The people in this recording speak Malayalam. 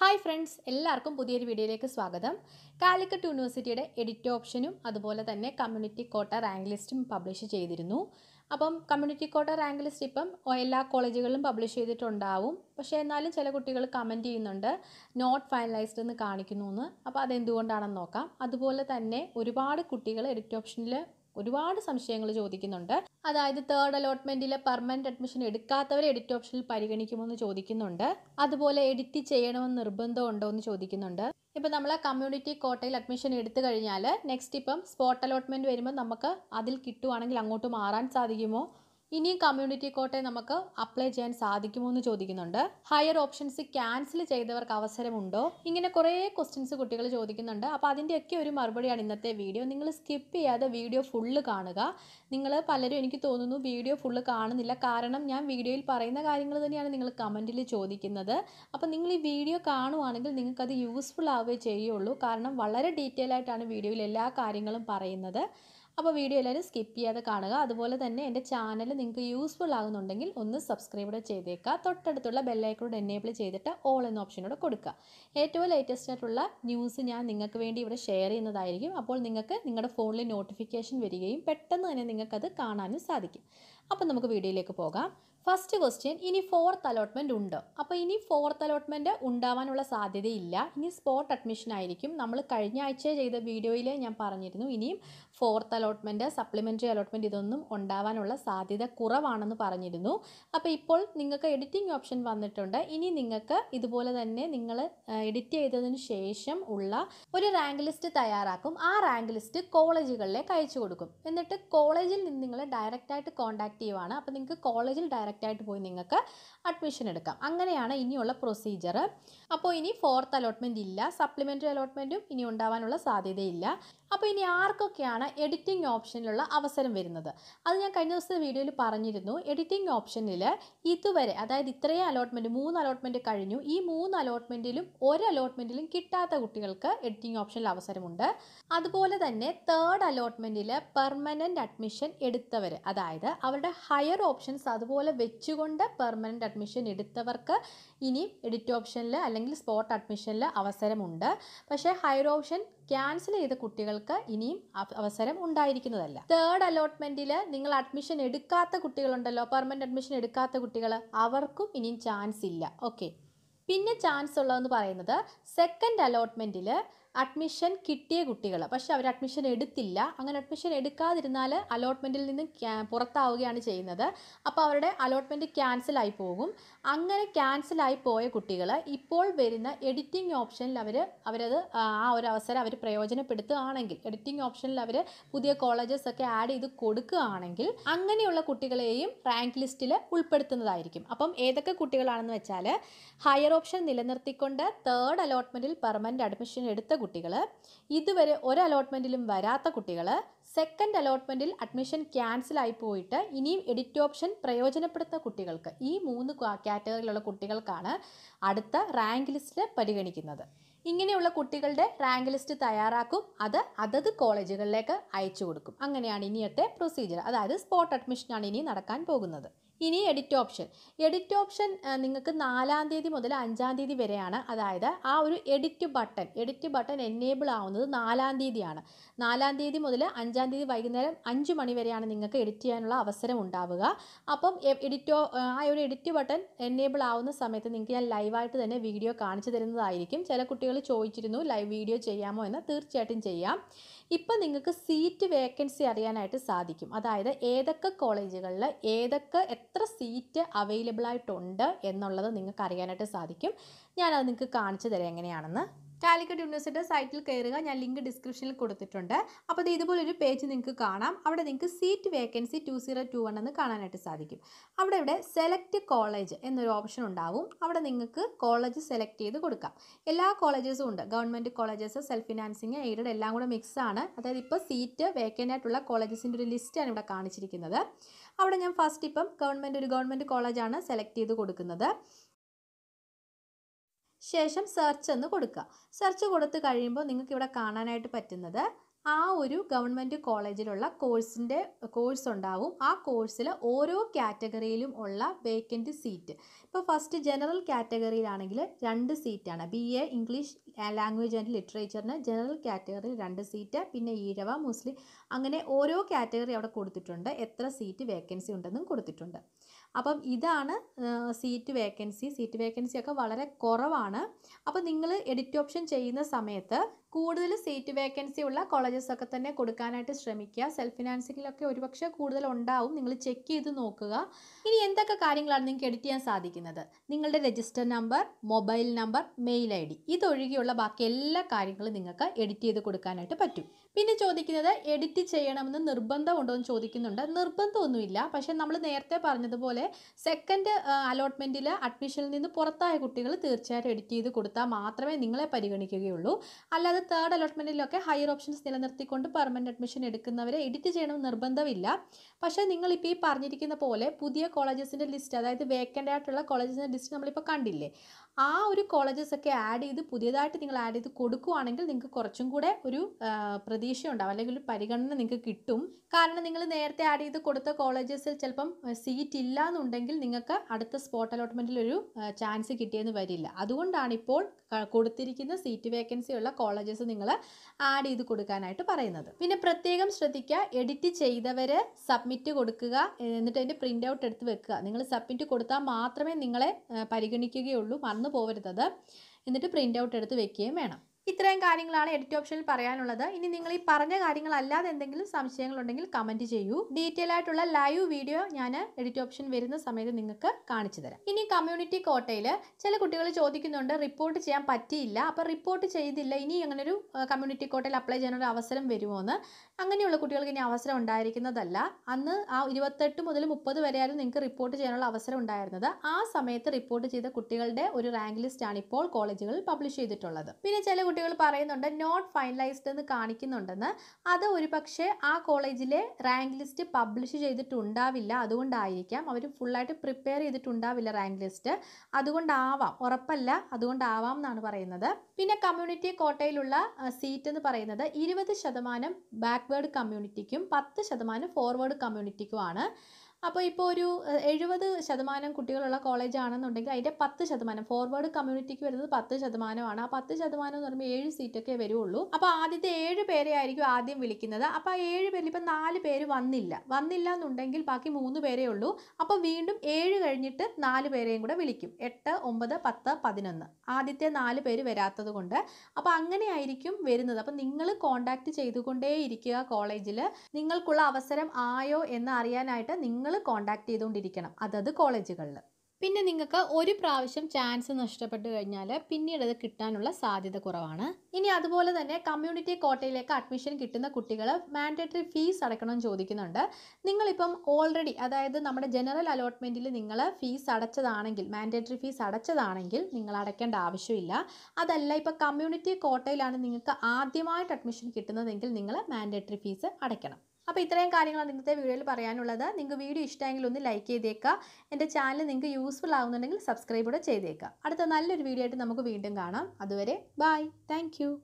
ഹായ് ഫ്രണ്ട്സ് എല്ലാവർക്കും പുതിയൊരു വീഡിയോയിലേക്ക് സ്വാഗതം കാലിക്കറ്റ് യൂണിവേഴ്സിറ്റിയുടെ എഡിറ്റ് ഓപ്ഷനും അതുപോലെ തന്നെ കമ്മ്യൂണിറ്റി കോട്ട റാങ്ക് ലിസ്റ്റും പബ്ലിഷ് ചെയ്തിരുന്നു അപ്പം കമ്മ്യൂണിറ്റി കോട്ട റാങ്ക് ലിസ്റ്റ് ഇപ്പം എല്ലാ കോളേജുകളിലും പബ്ലിഷ് ചെയ്തിട്ടുണ്ടാവും പക്ഷേ എന്നാലും ചില കുട്ടികൾ കമൻറ്റ് ചെയ്യുന്നുണ്ട് നോട്ട് ഫൈനലൈസ്ഡ് എന്ന് കാണിക്കുന്നു എന്ന് അപ്പോൾ അതെന്തുകൊണ്ടാണെന്ന് നോക്കാം അതുപോലെ തന്നെ ഒരുപാട് കുട്ടികൾ എഡിറ്റ് ഓപ്ഷനിൽ ഒരുപാട് സംശയങ്ങൾ ചോദിക്കുന്നുണ്ട് അതായത് തേർഡ് അലോട്ട്മെന്റിലെ പെർമനന്റ് അഡ്മിഷൻ എടുക്കാത്തവരെ എഡിറ്റ് ഓപ്ഷനിൽ പരിഗണിക്കുമെന്ന് ചോദിക്കുന്നുണ്ട് അതുപോലെ എഡിറ്റ് ചെയ്യണമെന്ന് നിർബന്ധമുണ്ടോ എന്ന് ചോദിക്കുന്നുണ്ട് ഇപ്പം നമ്മൾ കമ്മ്യൂണിറ്റി കോട്ടയിൽ അഡ്മിഷൻ എടുത്തു കഴിഞ്ഞാൽ നെക്സ്റ്റ് ഇപ്പം സ്പോട്ട് അലോട്ട്മെന്റ് വരുമ്പോൾ നമുക്ക് അതിൽ കിട്ടുവാണെങ്കിൽ അങ്ങോട്ട് മാറാൻ സാധിക്കുമോ ഇനിയും കമ്മ്യൂണിറ്റി കോട്ടയെ നമുക്ക് അപ്ലൈ ചെയ്യാൻ സാധിക്കുമോ എന്ന് ചോദിക്കുന്നുണ്ട് ഹയർ ഓപ്ഷൻസ് ക്യാൻസൽ ചെയ്തവർക്ക് അവസരമുണ്ടോ ഇങ്ങനെ കുറേ ക്വസ്റ്റ്യൻസ് കുട്ടികൾ ചോദിക്കുന്നുണ്ട് അപ്പോൾ അതിൻ്റെയൊക്കെ ഒരു മറുപടിയാണ് ഇന്നത്തെ വീഡിയോ നിങ്ങൾ സ്കിപ്പ് ചെയ്യാതെ വീഡിയോ ഫുള്ള് കാണുക നിങ്ങൾ പലരും എനിക്ക് തോന്നുന്നു വീഡിയോ ഫുള്ള് കാണുന്നില്ല കാരണം ഞാൻ വീഡിയോയിൽ പറയുന്ന കാര്യങ്ങൾ തന്നെയാണ് നിങ്ങൾ കമൻറ്റിൽ ചോദിക്കുന്നത് അപ്പോൾ നിങ്ങൾ ഈ വീഡിയോ കാണുവാണെങ്കിൽ നിങ്ങൾക്കത് യൂസ്ഫുൾ ആവുകയേ ചെയ്യുള്ളൂ കാരണം വളരെ ഡീറ്റെയിൽ ആയിട്ടാണ് വീഡിയോയിൽ എല്ലാ കാര്യങ്ങളും പറയുന്നത് അപ്പോൾ വീഡിയോ എല്ലാവരും സ്കിപ്പ് ചെയ്യാതെ കാണുക അതുപോലെ തന്നെ എൻ്റെ ചാനൽ നിങ്ങൾക്ക് യൂസ്ഫുൾ ആകുന്നുണ്ടെങ്കിൽ ഒന്ന് സബ്സ്ക്രൈബ് കൂടെ ചെയ്തേക്കുക തൊട്ടടുത്തുള്ള ബെല്ലൈക്കോട് എനേബിൾ ചെയ്തിട്ട് ഓൾ എന്ന ഓപ്ഷനോട് കൊടുക്കുക ഏറ്റവും ലേറ്റസ്റ്റ് ആയിട്ടുള്ള ന്യൂസ് ഞാൻ നിങ്ങൾക്ക് വേണ്ടി ഇവിടെ ഷെയർ ചെയ്യുന്നതായിരിക്കും അപ്പോൾ നിങ്ങൾക്ക് നിങ്ങളുടെ ഫോണിൽ നോട്ടിഫിക്കേഷൻ വരികയും പെട്ടെന്ന് തന്നെ നിങ്ങൾക്കത് കാണാനും സാധിക്കും അപ്പം നമുക്ക് വീഡിയോയിലേക്ക് പോകാം ഫസ്റ്റ് ക്വസ്റ്റ്യൻ ഇനി ഫോർത്ത് അലോട്ട്മെൻ്റ് ഉണ്ട് അപ്പോൾ ഇനി ഫോർത്ത് അലോട്ട്മെൻറ്റ് ഉണ്ടാവാനുള്ള സാധ്യതയില്ല ഇനി സ്പോട്ട് അഡ്മിഷൻ ആയിരിക്കും നമ്മൾ കഴിഞ്ഞ ആഴ്ച ചെയ്ത വീഡിയോയിൽ ഞാൻ പറഞ്ഞിരുന്നു ഇനിയും ഫോർത്ത് അലോട്ട്മെൻറ്റ് സപ്ലിമെൻ്ററി അലോട്ട്മെൻറ്റ് ഇതൊന്നും ഉണ്ടാവാനുള്ള സാധ്യത കുറവാണെന്ന് പറഞ്ഞിരുന്നു അപ്പോൾ ഇപ്പോൾ നിങ്ങൾക്ക് എഡിറ്റിംഗ് ഓപ്ഷൻ വന്നിട്ടുണ്ട് ഇനി നിങ്ങൾക്ക് ഇതുപോലെ തന്നെ നിങ്ങൾ എഡിറ്റ് ചെയ്തതിന് ശേഷം ഉള്ള ഒരു റാങ്ക് ലിസ്റ്റ് തയ്യാറാക്കും ആ റാങ്ക് ലിസ്റ്റ് കോളേജുകളിലേക്ക് അയച്ചു കൊടുക്കും എന്നിട്ട് കോളേജിൽ നിന്ന് നിങ്ങൾ ഡയറക്റ്റായിട്ട് കോൺടാക്റ്റ് ചെയ്യുവാണ് അപ്പോൾ നിങ്ങൾക്ക് കോളേജിൽ ഡയറക്റ്റ് ഡയറക്റ്റായിട്ട് പോയി നിങ്ങൾക്ക് അഡ്മിഷൻ എടുക്കാം അങ്ങനെയാണ് ഇനിയുള്ള പ്രൊസീജിയർ അപ്പോൾ ഇനി ഫോർത്ത് അലോട്ട്മെൻറ്റ് ഇല്ല സപ്ലിമെൻ്ററി അലോട്ട്മെൻറ്റും ഇനി ഉണ്ടാവാനുള്ള സാധ്യതയില്ല അപ്പോൾ ഇനി ആർക്കൊക്കെയാണ് എഡിറ്റിംഗ് ഓപ്ഷനിലുള്ള അവസരം വരുന്നത് അത് ഞാൻ കഴിഞ്ഞ ദിവസത്തെ വീഡിയോയിൽ പറഞ്ഞിരുന്നു എഡിറ്റിംഗ് ഓപ്ഷനിൽ ഇതുവരെ അതായത് ഇത്രയും അലോട്ട്മെൻറ്റ് മൂന്ന് അലോട്ട്മെൻറ്റ് കഴിഞ്ഞു ഈ മൂന്ന് അലോട്ട്മെൻറ്റിലും ഒരു അലോട്ട്മെൻറ്റിലും കിട്ടാത്ത കുട്ടികൾക്ക് എഡിറ്റിംഗ് ഓപ്ഷനിൽ അവസരമുണ്ട് അതുപോലെ തന്നെ തേർഡ് അലോട്ട്മെൻറ്റിൽ പെർമനൻറ്റ് അഡ്മിഷൻ എടുത്തവർ അതായത് അവരുടെ ഹയർ ഓപ്ഷൻസ് അതുപോലെ വെച്ചുകൊണ്ട് പെർമനൻ്റ് അഡ്മിഷൻ എടുത്തവർക്ക് ഇനി എഡിറ്റ് ഓപ്ഷനിൽ അല്ലെങ്കിൽ സ്പോട്ട് അഡ്മിഷനിൽ അവസരമുണ്ട് പക്ഷേ ഹയർ ഓപ്ഷൻ ക്യാൻസൽ ചെയ്ത കുട്ടികൾക്ക് ഇനിയും അവസരം ഉണ്ടായിരിക്കുന്നതല്ല തേർഡ് അലോട്ട്മെൻറ്റിൽ നിങ്ങൾ അഡ്മിഷൻ എടുക്കാത്ത കുട്ടികളുണ്ടല്ലോ പെർമനൻ്റ് അഡ്മിഷൻ എടുക്കാത്ത കുട്ടികൾ അവർക്കും ഇനിയും ചാൻസ് ഇല്ല ഓക്കെ പിന്നെ ചാൻസ് ഉള്ളതെന്ന് പറയുന്നത് സെക്കൻഡ് അലോട്ട്മെൻറ്റിൽ അഡ്മിഷൻ കിട്ടിയ കുട്ടികൾ പക്ഷെ അവർ അഡ്മിഷൻ എടുത്തില്ല അങ്ങനെ അഡ്മിഷൻ എടുക്കാതിരുന്നാൽ അലോട്ട്മെൻറ്റിൽ നിന്ന് പുറത്താവുകയാണ് ചെയ്യുന്നത് അപ്പോൾ അവരുടെ അലോട്ട്മെൻറ്റ് ക്യാൻസലായി പോകും അങ്ങനെ ക്യാൻസലായി പോയ കുട്ടികൾ ഇപ്പോൾ വരുന്ന എഡിറ്റിംഗ് ഓപ്ഷനിൽ അവർ അവരത് ആ ഒരു അവസരം അവർ പ്രയോജനപ്പെടുത്തുകയാണെങ്കിൽ എഡിറ്റിംഗ് ഓപ്ഷനിൽ അവർ പുതിയ കോളേജസ് ഒക്കെ ആഡ് ചെയ്ത് കൊടുക്കുകയാണെങ്കിൽ അങ്ങനെയുള്ള കുട്ടികളെയും റാങ്ക് ലിസ്റ്റിൽ ഉൾപ്പെടുത്തുന്നതായിരിക്കും അപ്പം ഏതൊക്കെ കുട്ടികളാണെന്ന് വെച്ചാൽ ഹയർ ഓപ്ഷൻ നിലനിർത്തിക്കൊണ്ട് തേർഡ് അലോട്ട്മെൻറ്റിൽ പെർമനൻറ്റ് അഡ്മിഷൻ എടുത്ത കുട്ടികൾ ഇതുവരെ ഒരു അലോട്ട്മെൻറ്റിലും വരാത്ത കുട്ടികൾ സെക്കൻഡ് അലോട്ട്മെൻറ്റിൽ അഡ്മിഷൻ ക്യാൻസൽ ആയി പോയിട്ട് ഇനിയും എഡിറ്റ് ഓപ്ഷൻ പ്രയോജനപ്പെടുത്തുന്ന കുട്ടികൾക്ക് ഈ മൂന്ന് കാറ്റഗറിയിലുള്ള കുട്ടികൾക്കാണ് അടുത്ത റാങ്ക് ലിസ്റ്റ് പരിഗണിക്കുന്നത് ഇങ്ങനെയുള്ള കുട്ടികളുടെ റാങ്ക് ലിസ്റ്റ് തയ്യാറാക്കും അത് അതത് കോളേജുകളിലേക്ക് അയച്ചു കൊടുക്കും അങ്ങനെയാണ് ഇനിയത്തെ പ്രൊസീജിയർ അതായത് സ്പോട്ട് അഡ്മിഷനാണ് ഇനി നടക്കാൻ പോകുന്നത് ഇനി എഡിറ്റ് ഓപ്ഷൻ എഡിറ്റ് ഓപ്ഷൻ നിങ്ങൾക്ക് നാലാം തീയതി മുതൽ അഞ്ചാം തീയതി വരെയാണ് അതായത് ആ ഒരു edit button edit button enable ആവുന്നത് നാലാം തീയതിയാണ് നാലാം തീയതി മുതൽ അഞ്ചാം തീയതി വൈകുന്നേരം അഞ്ച് മണി വരെയാണ് നിങ്ങൾക്ക് എഡിറ്റ് ചെയ്യാനുള്ള അവസരം ഉണ്ടാവുക അപ്പം എഡിറ്റോ ആ ഒരു എഡിറ്റ് ബട്ടൺ എനേബിൾ ആവുന്ന സമയത്ത് നിങ്ങൾക്ക് ഞാൻ ലൈവായിട്ട് തന്നെ വീഡിയോ കാണിച്ചു തരുന്നതായിരിക്കും ചില കുട്ടികൾ ചോദിച്ചിരുന്നു ലൈവ് വീഡിയോ ചെയ്യാമോ എന്ന് തീർച്ചയായിട്ടും ചെയ്യാം ഇപ്പം നിങ്ങൾക്ക് സീറ്റ് വേക്കൻസി അറിയാനായിട്ട് സാധിക്കും അതായത് ഏതൊക്കെ കോളേജുകളിൽ ഏതൊക്കെ എത്ര സീറ്റ് അവൈലബിൾ ആയിട്ടുണ്ട് എന്നുള്ളത് നിങ്ങൾക്ക് അറിയാനായിട്ട് സാധിക്കും ഞാനത് നിങ്ങൾക്ക് കാണിച്ചു തരാം എങ്ങനെയാണെന്ന് കാലിക്കറ്റ് യൂണിവേഴ്സിറ്റിയുടെ സൈറ്റിൽ കയറുക ഞാൻ ലിങ്ക് ഡിസ്ക്രിപ്ഷനിൽ കൊടുത്തിട്ടുണ്ട് അപ്പോൾ ഇതുപോലെ ഇതുപോലൊരു പേജ് നിങ്ങൾക്ക് കാണാം അവിടെ നിങ്ങൾക്ക് seat vacancy two zero two one എന്ന് കാണാനായിട്ട് സാധിക്കും അവിടെ ഇവിടെ സെലക്ട് കോളേജ് എന്നൊരു ഓപ്ഷൻ ഉണ്ടാവും അവിടെ നിങ്ങൾക്ക് കോളേജ് സെലക്ട് ചെയ്ത് കൊടുക്കാം എല്ലാ കോളേജസും ഉണ്ട് government colleges self financing aided എല്ലാം കൂടെ മിക്സ് ആണ് അതായത് ഇപ്പോൾ സീറ്റ് വേക്കൻ്റ് ആയിട്ടുള്ള കോളേജസിൻ്റെ ഒരു ലിസ്റ്റാണ് ഇവിടെ കാണിച്ചിരിക്കുന്നത് അവിടെ ഞാൻ ഫസ്റ്റ് ഇപ്പം ഗവൺമെൻറ് ഒരു ഗവൺമെൻറ് കോളേജാണ് സെലക്ട് ചെയ്ത് കൊടുക്കുന്നത് ശേഷം സെർച്ച് എന്ന് കൊടുക്കുക സെർച്ച് കൊടുത്ത് കഴിയുമ്പോൾ നിങ്ങൾക്ക് ഇവിടെ കാണാനായിട്ട് പറ്റുന്നത് ആ ഒരു ഗവൺമെൻറ് കോളേജിലുള്ള കോഴ്സിൻ്റെ കോഴ്സ് ഉണ്ടാവും ആ കോഴ്സിൽ ഓരോ കാറ്റഗറിയിലും ഉള്ള വേക്കൻറ്റ് സീറ്റ് ഇപ്പോൾ ഫസ്റ്റ് ജനറൽ കാറ്റഗറിയിലാണെങ്കിൽ രണ്ട് സീറ്റാണ് B A English language and ലിറ്ററേച്ചറിന് ജനറൽ കാറ്റഗറിയിൽ രണ്ട് സീറ്റ് പിന്നെ ഈഴവ മുസ്ലിം അങ്ങനെ ഓരോ കാറ്റഗറി അവിടെ കൊടുത്തിട്ടുണ്ട് എത്ര സീറ്റ് വേക്കൻസി ഉണ്ടെന്നും കൊടുത്തിട്ടുണ്ട് അപ്പം ഇതാണ് സീറ്റ് വേക്കൻസി സീറ്റ് വേക്കൻസി ഒക്കെ വളരെ കുറവാണ് അപ്പോൾ നിങ്ങൾ എഡിറ്റ് ഓപ്ഷൻ ചെയ്യുന്ന സമയത്ത് കൂടുതൽ സീറ്റ് വേക്കൻസി ഉള്ള കോളേജസ് ഒക്കെ തന്നെ കൊടുക്കാനായിട്ട് ശ്രമിക്കുക സെൽഫ് ഫിനാൻസിങ്ങിലൊക്കെ ഒരുപക്ഷെ കൂടുതൽ ഉണ്ടാവും നിങ്ങൾ ചെക്ക് ചെയ്ത് നോക്കുക ഇനി എന്തൊക്കെ കാര്യങ്ങളാണ് നിങ്ങൾക്ക് എഡിറ്റ് ചെയ്യാൻ സാധിക്കുന്നത് നിങ്ങളുടെ register number mobile number mail I D ഇതൊഴികെയുള്ള ബാക്കി എല്ലാ കാര്യങ്ങളും നിങ്ങൾക്ക് എഡിറ്റ് ചെയ്ത് കൊടുക്കാനായിട്ട് പറ്റും പിന്നെ ചോദിക്കുന്നത് എഡിറ്റ് ചെയ്യണമെന്ന് നിർബന്ധമുണ്ടോ എന്ന് ചോദിക്കുന്നുണ്ട് നിർബന്ധമൊന്നുമില്ല പക്ഷേ നമ്മൾ നേരത്തെ പറഞ്ഞതുപോലെ സെക്കൻഡ് അലോട്ട്മെൻറ്റിൽ അഡ്മിഷനിൽ നിന്ന് പുറത്തായ കുട്ടികൾ തീർച്ചയായിട്ടും എഡിറ്റ് ചെയ്ത് കൊടുത്താൽ മാത്രമേ നിങ്ങളെ പരിഗണിക്കുകയുള്ളൂ അല്ലാതെ തേർഡ് അലോട്ട്മെൻറ്റിലൊക്കെ ഹയർ ഓപ്ഷൻസ് നിലനിർത്തിക്കൊണ്ട് പെർമനൻറ്റ് അഡ്മിഷൻ എടുക്കുന്നവരെ എഡിറ്റ് ചെയ്യണമെന്ന് നിർബന്ധമില്ല പക്ഷേ നിങ്ങളിപ്പോൾ ഈ പറഞ്ഞിരിക്കുന്ന പോലെ പുതിയ കോളേജസിൻ്റെ ലിസ്റ്റ് അതായത് വേക്കൻ്റ് ആയിട്ടുള്ള കോളേജസിൻ്റെ ലിസ്റ്റ് നമ്മളിപ്പോൾ കണ്ടില്ലേ ആ ഒരു കോളേജസൊക്കെ ആഡ് ചെയ്ത് പുതിയതായിട്ട് നിങ്ങൾ ആഡ് ചെയ്ത് കൊടുക്കുകയാണെങ്കിൽ നിങ്ങൾക്ക് കുറച്ചും കൂടെ ഒരു പ്രതീക്ഷ ഉണ്ടാവും അല്ലെങ്കിൽ ഒരു പരിഗണന നിങ്ങൾക്ക് കിട്ടും കാരണം നിങ്ങൾ നേരത്തെ ആഡ് ചെയ്ത് കൊടുത്ത കോളേജസിൽ ചിലപ്പം സീറ്റ് ഇല്ല എന്നുണ്ടെങ്കിൽ നിങ്ങൾക്ക് അടുത്ത സ്പോട്ട് അലോട്ട്മെൻറ്റിൽ ഒരു ചാൻസ് കിട്ടിയെന്ന് വരില്ല അതുകൊണ്ടാണ് ഇപ്പോൾ കൊടുത്തിരിക്കുന്ന സീറ്റ് വേക്കൻസി ഉള്ള കോളേജ് ഇമേജസ് നിങ്ങൾ ആഡ് ചെയ്ത് കൊടുക്കാനായിട്ട് പറയുന്നത് പിന്നെ പ്രത്യേകം ശ്രദ്ധിക്കുക എഡിറ്റ് ചെയ്തവർ സബ്മിറ്റ് കൊടുക്കുക എന്നിട്ട് അതിൻ്റെ പ്രിൻ്റ് ഔട്ട് എടുത്ത് വെക്കുക നിങ്ങൾ സബ്മിറ്റ് കൊടുത്താൽ മാത്രമേ നിങ്ങളെ പരിഗണിക്കുകയുള്ളൂ മറന്നു പോകരുത് എന്നിട്ട് പ്രിൻ്റ് ഔട്ട് എടുത്ത് വെക്കുകയും വേണം ഇത്രയും കാര്യങ്ങളാണ് എഡിറ്റ് ഓപ്ഷനിൽ പറയാനുള്ളത് ഇനി നിങ്ങൾ ഈ പറഞ്ഞ കാര്യങ്ങളല്ലാതെ എന്തെങ്കിലും സംശയങ്ങളുണ്ടെങ്കിൽ കമൻറ്റ് ചെയ്യൂ ഡീറ്റെയിൽ ആയിട്ടുള്ള ലൈവ് വീഡിയോ ഞാൻ എഡിറ്റ് ഓപ്ഷൻ വരുന്ന സമയത്ത് നിങ്ങൾക്ക് കാണിച്ചു തരാം ഇനി കമ്മ്യൂണിറ്റി കോട്ടയിൽ ചില കുട്ടികൾ ചോദിക്കുന്നുണ്ട് റിപ്പോർട്ട് ചെയ്യാൻ പറ്റിയില്ല അപ്പോൾ റിപ്പോർട്ട് ചെയ്തില്ല ഇനി അങ്ങനെ ഒരു കമ്മ്യൂണിറ്റി കോട്ടയിൽ അപ്ലൈ ചെയ്യാൻ ഒരു അവസരം വരുമോ എന്ന് അങ്ങനെയുള്ള കുട്ടികൾക്ക് ഇനി അവസരം ഉണ്ടായിരിക്കുന്നതല്ല അന്ന് ആ ഇരുപത്തെട്ട് മുതൽ മുപ്പത് വരെയായിരുന്നു നിങ്ങൾക്ക് റിപ്പോർട്ട് ചെയ്യാനുള്ള അവസരം ഉണ്ടായിരുന്നത് ആ സമയത്ത് റിപ്പോർട്ട് ചെയ്ത കുട്ടികളുടെ ഒരു റാങ്ക് ലിസ്റ്റാണ് ഇപ്പോൾ കോളേജുകളിൽ പബ്ലിഷ് ചെയ്തിട്ടുള്ളത് പിന്നെ ചില കുട്ടികൾ പറയുന്നുണ്ട് നോട്ട് ഫൈനലൈസ്ഡ് എന്ന് കാണിക്കുന്നുണ്ടെന്ന് അത് പക്ഷേ ആ കോളേജിലെ റാങ്ക് ലിസ്റ്റ് പബ്ലിഷ് ചെയ്തിട്ടുണ്ടാവില്ല അതുകൊണ്ടായിരിക്കാം അവർ ഫുള്ളായിട്ട് പ്രിപ്പയർ ചെയ്തിട്ടുണ്ടാവില്ല റാങ്ക് ലിസ്റ്റ് അതുകൊണ്ടാവാം ഉറപ്പല്ല അതുകൊണ്ടാവാം എന്നാണ് പറയുന്നത് പിന്നെ കമ്മ്യൂണിറ്റി കോട്ടയിലുള്ള സീറ്റ് എന്ന് പറയുന്നത് ഇരുപത് ശതമാനം ബാക്ക്വേർഡ് കമ്മ്യൂണിറ്റിക്കും പത്ത് ശതമാനം ഫോർവേഡ് കമ്മ്യൂണിറ്റിക്കുമാണ് അപ്പോൾ ഇപ്പോൾ ഒരു എഴുപത് ശതമാനം കുട്ടികളുള്ള കോളേജാണെന്നുണ്ടെങ്കിൽ അതിൻ്റെ പത്ത് ശതമാനം ഫോർവേഡ് കമ്മ്യൂണിറ്റിക്ക് വരുന്നത് പത്ത് ശതമാനമാണ് ആ പത്ത് ശതമാനം എന്ന് പറയുമ്പോൾ ഏഴ് സീറ്റൊക്കെ വരുള്ളൂ അപ്പോൾ ആദ്യത്തെ ഏഴ് പേരെ ആയിരിക്കും ആദ്യം വിളിക്കുന്നത് അപ്പോൾ ആ ഏഴ് പേരിൽ ഇപ്പം നാല് പേര് വന്നില്ല വന്നില്ല എന്നുണ്ടെങ്കിൽ ബാക്കി മൂന്ന് പേരേ ഉള്ളൂ അപ്പോൾ വീണ്ടും ഏഴ് കഴിഞ്ഞിട്ട് നാല് പേരെയും കൂടെ വിളിക്കും എട്ട് ഒമ്പത് പത്ത് പതിനൊന്ന് ആദ്യത്തെ നാല് പേര് വരാത്തത് കൊണ്ട് അപ്പോൾ അങ്ങനെ ആയിരിക്കും വരുന്നത് അപ്പോൾ നിങ്ങൾ കോണ്ടാക്ട് ചെയ്തുകൊണ്ടേയിരിക്കുക കോളേജിൽ നിങ്ങൾക്കുള്ള അവസരം ആയോ എന്ന് അറിയാനായിട്ട് നിങ്ങൾ കോണ്ടാക്ട് ചെയ്തുകൊണ്ടിരിക്കണം അതത് കോളേജുകളിൽ പിന്നെ നിങ്ങൾക്ക് ഒരു പ്രാവശ്യം ചാൻസ് നഷ്ടപ്പെട്ടു കഴിഞ്ഞാൽ പിന്നീട് അത് കിട്ടാനുള്ള സാധ്യത കുറവാണ് ഇനി അതുപോലെ തന്നെ കമ്മ്യൂണിറ്റി കോട്ടയിലേക്ക് അഡ്മിഷൻ കിട്ടുന്ന കുട്ടികൾ മാൻഡേറ്ററി ഫീസ് അടക്കണം ചോദിക്കുന്നുണ്ട് നിങ്ങളിപ്പം ഓൾറെഡി അതായത് നമ്മുടെ ജനറൽ അലോട്ട്മെൻറ്റിൽ നിങ്ങൾ ഫീസ് അടച്ചതാണെങ്കിൽ മാൻഡേറ്ററി ഫീസ് അടച്ചതാണെങ്കിൽ നിങ്ങൾ അടയ്ക്കേണ്ട ആവശ്യമില്ല അതല്ല ഇപ്പം കമ്മ്യൂണിറ്റി കോട്ടയിലാണ് നിങ്ങൾക്ക് ആദ്യമായിട്ട് അഡ്മിഷൻ കിട്ടുന്നതെങ്കിൽ നിങ്ങൾ മാൻഡേറ്ററി ഫീസ് അടയ്ക്കണം അപ്പോൾ ഇത്രയും കാര്യങ്ങളാണ് ഇന്നത്തെ വീഡിയോയിൽ പറയാനുള്ളത് നിങ്ങൾക്ക് വീഡിയോ ഇഷ്ടമെങ്കിൽ ഒന്ന് ലൈക്ക് ചെയ്തേക്കുക എൻ്റെ ചാനൽ നിങ്ങൾക്ക് യൂസ്ഫുൾ ആവുന്നുണ്ടെങ്കിൽ സബ്സ്ക്രൈബ് കൂടെ ചെയ്തേക്കുക അടുത്ത നല്ലൊരു വീഡിയോ ആയിട്ട് നമുക്ക് വീണ്ടും കാണാം അതുവരെ ബായ് താങ്ക്